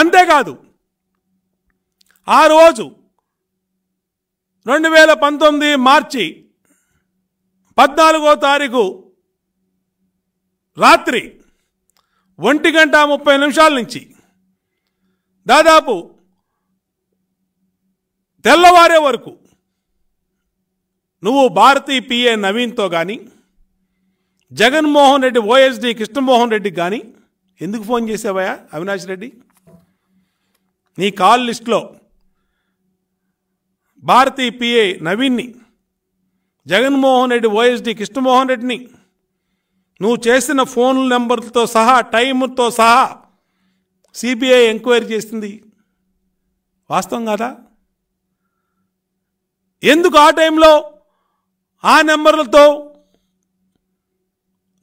అంతేకాదు ఆ రోజు రెండు వేల పంతొమ్మిది మార్చి పద్నాలుగో తారీఖు రాత్రి ఒంటి గంట ముప్పై నిమిషాల నుంచి దాదాపు తెల్లవారే వరకు నువ్వు భారతీ పిఏ నవీన్తో కానీ జగన్మోహన్ రెడ్డి ఓఎస్డి కృష్ణమోహన్ రెడ్డికి కానీ ఎందుకు ఫోన్ చేసావయ్యా అవినాష్ రెడ్డి నీ కాల్ లిస్ట్లో భారతీ పిఏ నవీన్ని జగన్మోహన్ రెడ్డి ఓఎస్డి కృష్ణమోహన్ రెడ్డిని నువ్వు చేసిన ఫోన్ నెంబర్తో సహా టైంతో సహా సిబిఐ ఎంక్వైరీ చేసింది వాస్తవం కాదా ఎందుకు ఆ టైంలో ఆ నెంబర్లతో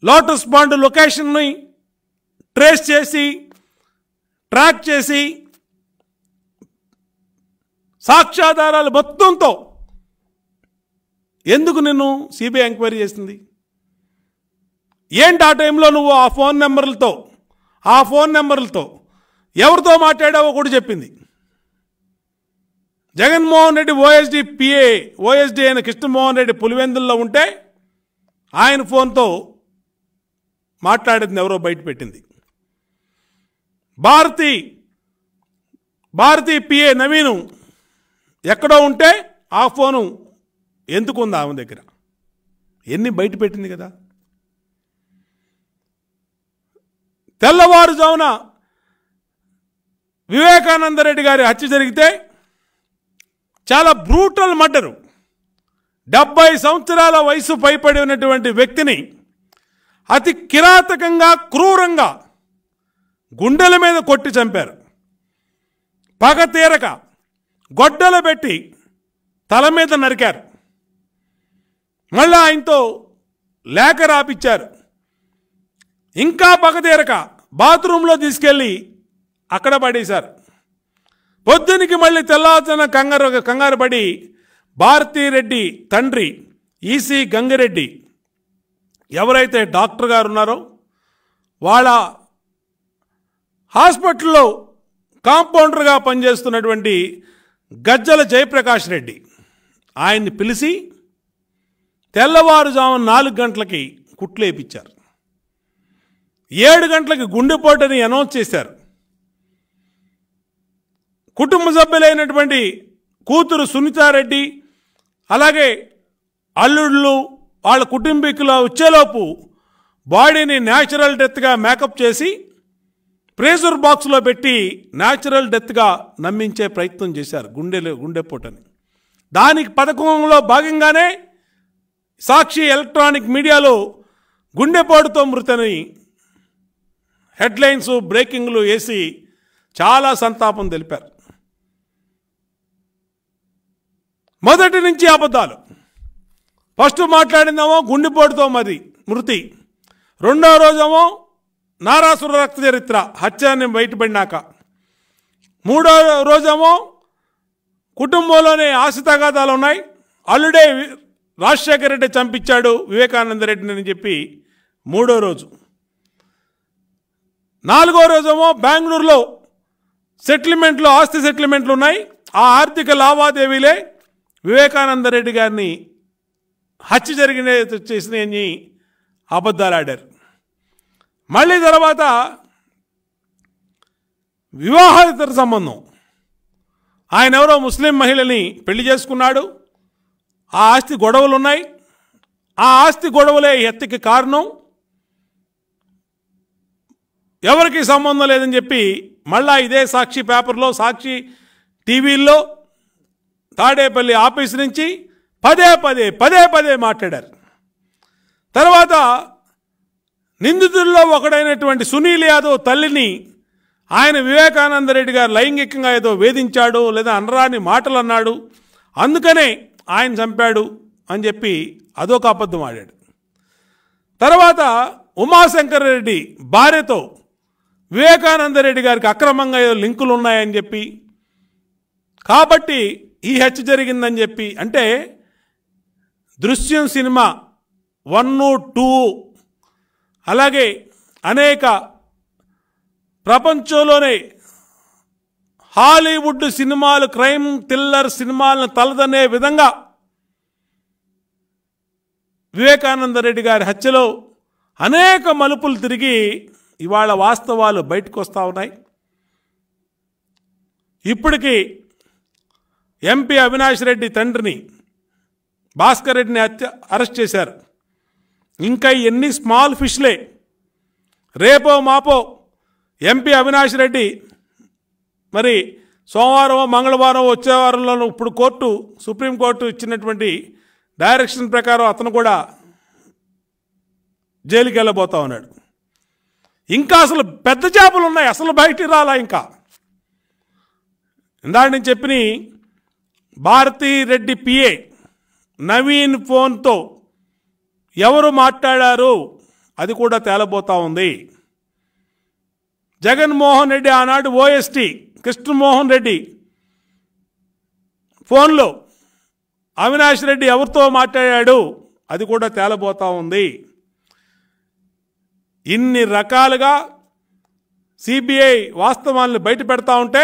లోటస్ బాండ్ లొకేషన్ని ట్రేస్ చేసి ట్రాక్ చేసి సాక్ష్యాధారాలు మొత్తంతో ఎందుకు నిన్ను సిబిఐ ఎంక్వైరీ చేసింది ఏంటి ఆ టైంలో నువ్వు ఆ ఫోన్ నెంబర్లతో ఆ ఫోన్ నెంబర్లతో ఎవరితో మాట్లాడావో కూడా చెప్పింది Jaganmohan Reddy OSD PA OSD అయిన కృష్ణమోహన్ రెడ్డి పులివెందుల్లో ఉంటే ఆయన ఫోన్తో మాట్లాడేది ఎవరో బయట పెట్టింది భారతి భారతీ పిఏ నవీను ఎక్కడో ఉంటే ఆ ఫోను ఎందుకుంది ఆమె దగ్గర ఎన్ని బయట పెట్టింది కదా తెల్లవారుజామున వివేకానందరెడ్డి గారి హత్య జరిగితే చాలా బ్రూటల్ మర్డరు డెబ్బై సంవత్సరాల వయసు పైపడి ఉన్నటువంటి వ్యక్తిని అతి కిరాతకంగా క్రూరంగా గుండెల మీద కొట్టి చంపారు పగ తీరక గొడ్డలు పెట్టి తల మీద నరికారు మళ్ళా ఆయనతో లేఖ రాపిచ్చారు ఇంకా పగతీరక బాత్రూంలో తీసుకెళ్ళి అక్కడ పడేశారు పొద్దునికి మళ్ళీ తెల్లార్చిన కంగారు కంగారు పడి భారతీరెడ్డి తండ్రి ఈసీ గంగిరెడ్డి ఎవరైతే డాక్టర్ గారు ఉన్నారో వాళ్ళ హాస్పిటల్లో కాంపౌండర్గా పనిచేస్తున్నటువంటి గజ్జల జయప్రకాష్ రెడ్డి ఆయన్ని పిలిచి తెల్లవారుజాము నాలుగు గంటలకి కుట్లేపించారు ఏడు గంటలకి గుండెపోటని అనౌన్స్ చేశారు కుటుంబ సభ్యులైనటువంటి కూతురు సునీతారెడ్డి అలాగే అల్లుళ్ళు వాళ్ళ కుటుంబీకులు వచ్చేలోపు బాడీని న్యాచురల్ డెత్గా మేకప్ చేసి ప్రేజర్ బాక్స్లో పెట్టి న్యాచురల్ డెత్గా నమ్మించే ప్రయత్నం చేశారు గుండెలు గుండెపోటని దానికి పథకంలో భాగంగానే సాక్షి ఎలక్ట్రానిక్ మీడియాలో గుండెపోటుతో మృతని హెడ్లైన్స్ బ్రేకింగ్లు వేసి చాలా సంతాపం తెలిపారు మొదటి నుంచి అబద్ధాలు ఫస్ట్ మాట్లాడిందేమో గుండెపోటుతో మరి మృతి రెండో రోజేమో నారాసుర రక్త చరిత్ర హత్య అని బయటపడినాక మూడో రోజేమో కుటుంబంలోనే ఆశితాఘాతాలు ఉన్నాయి అల్లుడే రాజశేఖర రెడ్డి చంపించాడు వివేకానంద రెడ్డిని అని చెప్పి మూడో రోజు నాలుగో రోజేమో బెంగళూరులో సెటిల్మెంట్లు ఆస్తి సెటిల్మెంట్లు ఉన్నాయి ఆ ఆర్థిక లావాదేవీలే వివేకానంద రెడ్డి గారిని హత్య జరిగిన అబద్ధాలు ఆడారు మళ్ళీ తర్వాత వివాహేతర సంబంధం ఆయన ఎవరో ముస్లిం మహిళని పెళ్లి చేసుకున్నాడు ఆ ఆస్తి గొడవలు ఉన్నాయి ఆ ఆస్తి గొడవలే ఎత్తికి కారణం ఎవరికి సంబంధం లేదని చెప్పి మళ్ళా ఇదే సాక్షి పేపర్లో సాక్షి టీవీల్లో తాడేపల్లి ఆఫీస్ నుంచి పదే పదే పదే పదే మాట్లాడారు తర్వాత నిందితుల్లో ఒకడైనటువంటి సునీల్ యాదవ్ తల్లిని ఆయన వివేకానందరెడ్డి గారు లైంగికంగా ఏదో వేధించాడు లేదా అనరాని మాటలు అన్నాడు అందుకనే ఆయన చంపాడు అని చెప్పి అదొక అబద్ధం ఆడాడు తర్వాత ఉమాశంకర్ రెడ్డి భార్యతో వివేకానంద రెడ్డి గారికి అక్రమంగా ఏదో లింకులు ఉన్నాయని చెప్పి కాబట్టి ఈ హెచ్ జరిగిందని చెప్పి అంటే దృశ్యం సినిమా వన్ టూ అలాగే అనేక ప్రపంచంలోనే హాలీవుడ్ సినిమాలు క్రైమ్ థ్రిల్లర్ సినిమాలను తలదనే విధంగా వివేకానంద రెడ్డి గారి హత్యలో అనేక మలుపులు తిరిగి ఇవాళ వాస్తవాలు బయటకు వస్తూ ఉన్నాయి ఇప్పటికీ ఎంపీ అవినాష్ రెడ్డి తండ్రిని భాస్కర్ రెడ్డిని హత్య అరెస్ట్ చేశారు ఇంకా ఎన్ని స్మాల్ ఫిష్లే రేపో మాపో ఎంపీ అవినాష్ రెడ్డి మరి సోమవారం మంగళవారం వచ్చే వారంలోనూ ఇప్పుడు కోర్టు సుప్రీంకోర్టు ఇచ్చినటువంటి డైరెక్షన్ ప్రకారం అతను కూడా జైలుకి వెళ్ళబోతా ఉన్నాడు ఇంకా అసలు పెద్ద చేపలు ఉన్నాయి అసలు బయటికి రాలా ఇంకా ఇందాక నేను చెప్పిన భారతీ రెడ్డి పిఏ నవీన్ ఫోన్తో ఎవరు మాట్లాడారు అది కూడా తేలబోతా ఉంది జగన్మోహన్ రెడ్డి ఆనాడు ఓఎస్టీ కృష్ణమోహన్ రెడ్డి ఫోన్లో అవినాష్ రెడ్డి ఎవరితో మాట్లాడాడు అది కూడా తేలబోతా ఉంది ఇన్ని రకాలుగా సిబిఐ వాస్తవాలను బయట పెడతా ఉంటే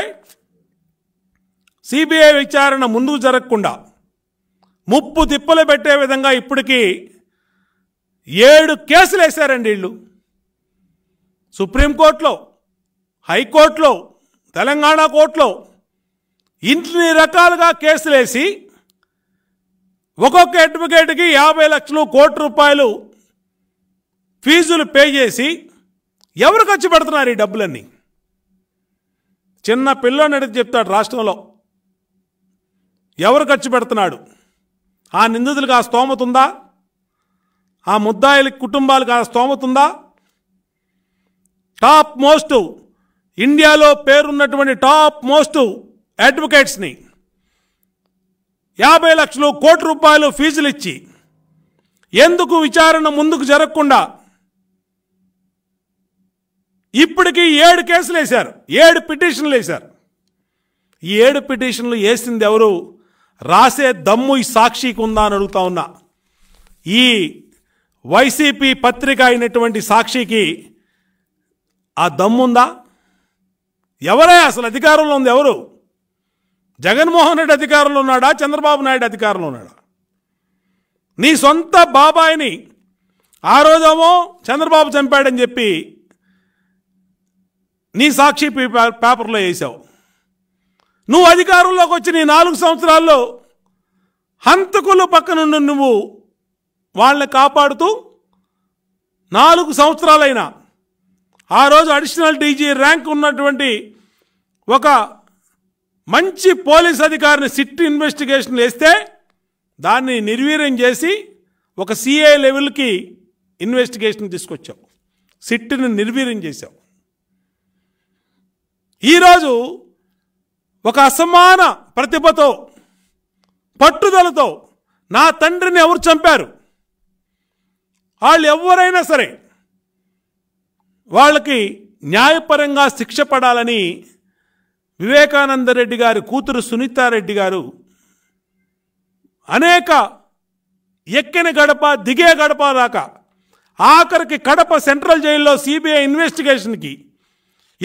సిబిఐ విచారణ ముందుకు జరగకుండా ముప్పు తిప్పలు పెట్టే విధంగా ఇప్పటికీ ఏడు కేసులు వేశారండి వీళ్ళు సుప్రీంకోర్టులో హైకోర్టులో తెలంగాణ కోర్టులో ఇన్ని రకాలుగా కేసులు వేసి ఒక్కొక్క అడ్వకేట్కి యాభై లక్షలు కోటి రూపాయలు ఫీజులు పే చేసి ఎవరు ఖర్చు పెడుతున్నారు ఈ డబ్బులన్నీ చిన్న పిల్లోని అడిగి చెప్తాడు రాష్ట్రంలో ఎవరు ఖర్చు పెడుతున్నాడు ఆ నిందితులకు ఆ స్తోమతుందా ఉందా ఆ ముద్దాయిల కుటుంబాలకు ఆ స్తోమత ఉందా టాప్ మోస్ట్ ఇండియాలో పేరున్నటువంటి టాప్ మోస్ట్ అడ్వకేట్స్ని యాభై లక్షలు కోటి రూపాయలు ఫీజులు ఇచ్చి ఎందుకు విచారణ ముందుకు జరగకుండా ఇప్పటికీ ఏడు కేసులు వేశారు ఏడు పిటిషన్లు వేశారు ఈ ఏడు పిటిషన్లు వేసింది ఎవరు రాసే దమ్ము ఈ సాక్షికి ఉందా అని అడుగుతా ఉన్నా ఈ వైసీపీ పత్రిక అయినటువంటి సాక్షికి ఆ దమ్ముందా ఎవరే అసలు అధికారంలో ఉంది ఎవరు జగన్మోహన్ రెడ్డి అధికారంలో ఉన్నాడా చంద్రబాబు నాయుడు అధికారంలో ఉన్నాడా నీ సొంత బాబాయిని ఆ రోజేమో చంద్రబాబు చంపాడని చెప్పి నీ సాక్షి పేపర్లో వేసావు నువ్వు అధికారంలోకి వచ్చి నీ నాలుగు సంవత్సరాల్లో హంతకులు పక్కనుండి నువ్వు వాళ్ళని కాపాడుతూ నాలుగు సంవత్సరాలైన ఆ రోజు అడిషనల్ డీజీ ర్యాంక్ ఉన్నటువంటి ఒక మంచి పోలీస్ అధికారిని సిట్ ఇన్వెస్టిగేషన్ వేస్తే దాన్ని నిర్వీర్యం చేసి ఒక సిఐ లెవెల్కి ఇన్వెస్టిగేషన్ తీసుకొచ్చాం సిట్ని నిర్వీర్యం చేశాం ఈరోజు ఒక అసమాన ప్రతిభతో పట్టుదలతో నా తండ్రిని ఎవరు చంపారు వాళ్ళు ఎవరైనా సరే వాళ్ళకి న్యాయపరంగా శిక్ష పడాలని వివేకానందరెడ్డి గారి కూతురు సునీతారెడ్డి గారు అనేక ఎక్కిన గడప దిగే గడప దాకా ఆఖరికి కడప సెంట్రల్ జైల్లో సిబిఐ ఇన్వెస్టిగేషన్కి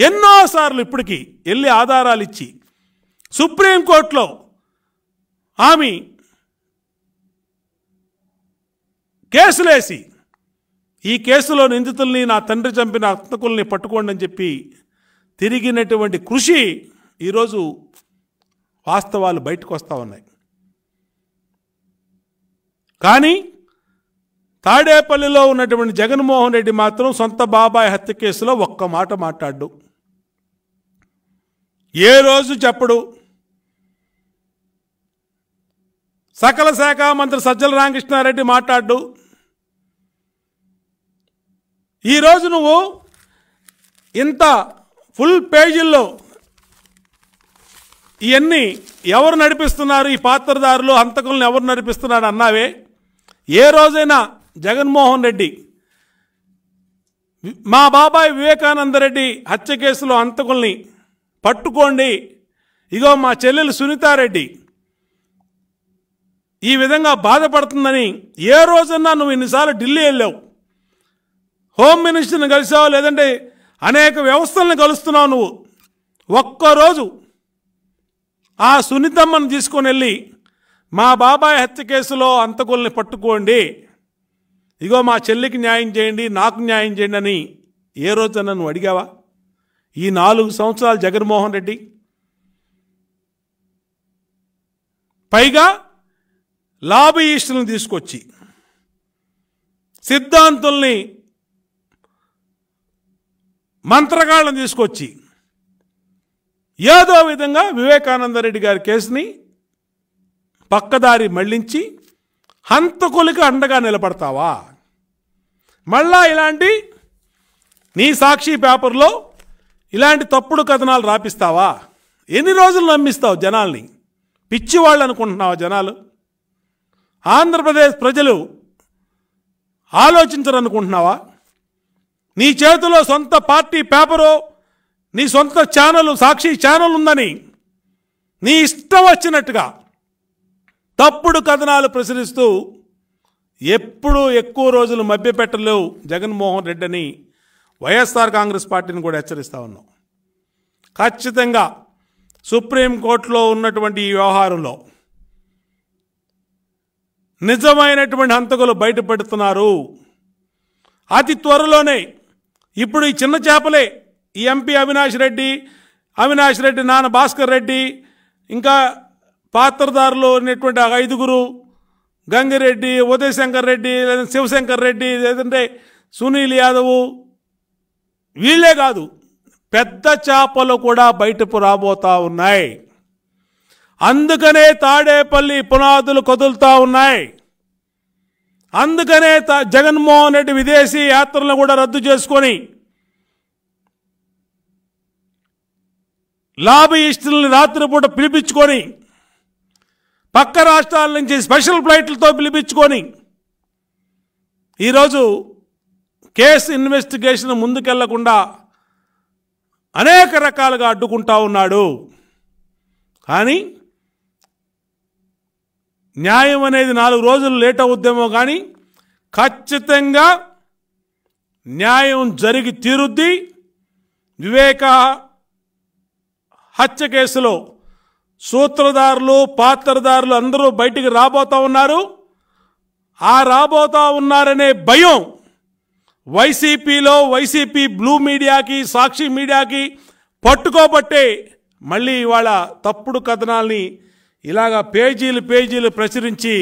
ఎన్నోసార్లు ఇప్పటికీ వెళ్ళి ఆధారాలు ఇచ్చి సుప్రీంకోర్టులో ఆమె కేసులేసి ఈ కేసులో నిందితుల్ని నా తండ్రి చంపిన హంతకుల్ని పట్టుకోండి అని చెప్పి తిరిగినటువంటి కృషి ఈరోజు వాస్తవాలు బయటకు వస్తూ ఉన్నాయి కానీ తాడేపల్లిలో ఉన్నటువంటి జగన్మోహన్ రెడ్డి మాత్రం సొంత బాబాయ్ హత్య కేసులో ఒక్క మాట మాట్లాడు ఏ రోజు చెప్పడు సకల శాఖ మంత్రి సజ్జల రామకృష్ణారెడ్డి మాట్లాడు ఈరోజు నువ్వు ఇంత ఫుల్ పేజీల్లో ఇవన్నీ ఎవరు నడిపిస్తున్నారు ఈ పాత్రదారులు హంతకులను ఎవరు నడిపిస్తున్నారు అన్నావే ఏ రోజైనా జగన్మోహన్ రెడ్డి మా బాబాయ్ వివేకానంద రెడ్డి హత్య కేసులో హంతకుల్ని పట్టుకోండి ఇగో మా చెల్లెలు సునీతారెడ్డి ఈ విధంగా బాధపడుతుందని ఏ రోజన్నా నువ్వు ఇన్నిసార్లు ఢిల్లీ వెళ్ళావు హోమ్ మినిస్టర్ని కలిసావు లేదంటే అనేక వ్యవస్థలను కలుస్తున్నావు నువ్వు ఒక్కరోజు ఆ సునీతమ్మను తీసుకొని వెళ్ళి మా బాబాయ్ హత్య కేసులో అంతకుల్ని పట్టుకోండి ఇగో మా చెల్లికి న్యాయం చేయండి నాకు న్యాయం చేయండి అని ఏ రోజున నువ్వు అడిగావా ఈ నాలుగు సంవత్సరాలు జగన్మోహన్ రెడ్డి పైగా లాబీయిస్టులను తీసుకొచ్చి సిద్ధాంతుల్ని మంత్రగాళ్ళని తీసుకొచ్చి ఏదో విధంగా వివేకానందరెడ్డి గారి కేసుని పక్కదారి మళ్లించి హంతకులకి అండగా నిలబడతావా మళ్ళా ఇలాంటి నీ సాక్షి పేపర్లో ఇలాంటి తప్పుడు కథనాలు రాపిస్తావా ఎన్ని రోజులు నమ్మిస్తావు జనాల్ని పిచ్చివాళ్ళు అనుకుంటున్నావా జనాలు ఆంధ్రప్రదేశ్ ప్రజలు ఆలోచించరు అనుకుంటున్నావా నీ చేతిలో సొంత పార్టీ పేపరు నీ సొంత ఛానల్ సాక్షి ఛానల్ ఉందని నీ ఇష్టం వచ్చినట్టుగా తప్పుడు కథనాలు ప్రసరిస్తూ ఎప్పుడూ ఎక్కువ రోజులు మభ్యపెట్టలేవు జగన్మోహన్ రెడ్డి అని వైఎస్ఆర్ కాంగ్రెస్ పార్టీని కూడా హెచ్చరిస్తూ ఉన్నాం ఖచ్చితంగా సుప్రీంకోర్టులో ఉన్నటువంటి ఈ వ్యవహారంలో నిజమైనటువంటి హంతకులు బయటపెడుతున్నారు అతి త్వరలోనే ఇప్పుడు ఈ చిన్న చేపలే ఈ ఎంపీ అవినాష్ రెడ్డి అవినాష్ రెడ్డి నాన్న భాస్కర్ రెడ్డి ఇంకా పాత్రదారులు అనేటువంటి ఐదుగురు గంగిరెడ్డి ఉదయశంకర్ రెడ్డి లేదంటే శివశంకర్ రెడ్డి లేదంటే సునీల్ యాదవ్ వీళ్ళే కాదు పెద్ద చేపలు కూడా బయటకు రాబోతా ఉన్నాయి అందుకనే తాడేపల్లి పునాదులు కదులుతూ ఉన్నాయి అందుకనే జగన్మోహన్ రెడ్డి విదేశీ యాత్రలను కూడా రద్దు చేసుకొని రాత్రి రాత్రిపూట పిలిపించుకొని పక్క రాష్ట్రాల నుంచి స్పెషల్ ఫ్లైట్లతో పిలిపించుకొని ఈరోజు కేసు ఇన్వెస్టిగేషన్ ముందుకెళ్లకుండా అనేక రకాలుగా అడ్డుకుంటా ఉన్నాడు కానీ న్యాయం అనేది నాలుగు రోజులు లేట్ అవుద్దేమో కానీ ఖచ్చితంగా న్యాయం జరిగి తీరుద్ది వివేక హత్య కేసులో సూత్రధారులు పాత్రధారులు అందరూ బయటికి రాబోతూ ఉన్నారు ఆ రాబోతా ఉన్నారనే భయం వైసీపీలో వైసీపీ బ్లూ మీడియాకి సాక్షి మీడియాకి పట్టుకోబట్టే మళ్ళీ ఇవాళ తప్పుడు కథనాల్ని ఇలాగా పేజీలు పేజీలు ప్రచురించి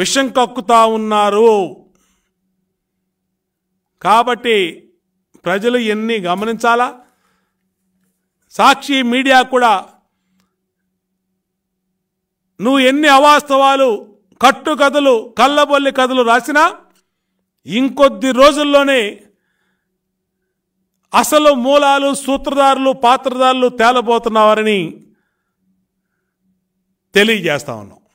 విషం కక్కుతా ఉన్నారు కాబట్టి ప్రజలు ఎన్ని గమనించాలా సాక్షి మీడియా కూడా నువ్వు ఎన్ని అవాస్తవాలు కట్టు కథలు కళ్ళబొల్లి కథలు రాసినా ఇంకొద్ది రోజుల్లోనే అసలు మూలాలు సూత్రధారులు పాత్రధారులు తేలబోతున్నవారని Dele y ya está o no.